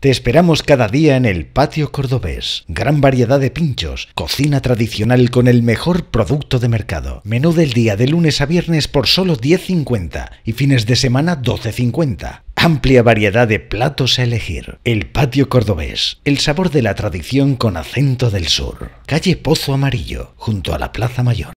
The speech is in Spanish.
Te esperamos cada día en el Patio Cordobés. Gran variedad de pinchos, cocina tradicional con el mejor producto de mercado. Menú del día de lunes a viernes por solo 10.50 y fines de semana 12.50. Amplia variedad de platos a elegir. El Patio Cordobés, el sabor de la tradición con acento del sur. Calle Pozo Amarillo, junto a la Plaza Mayor.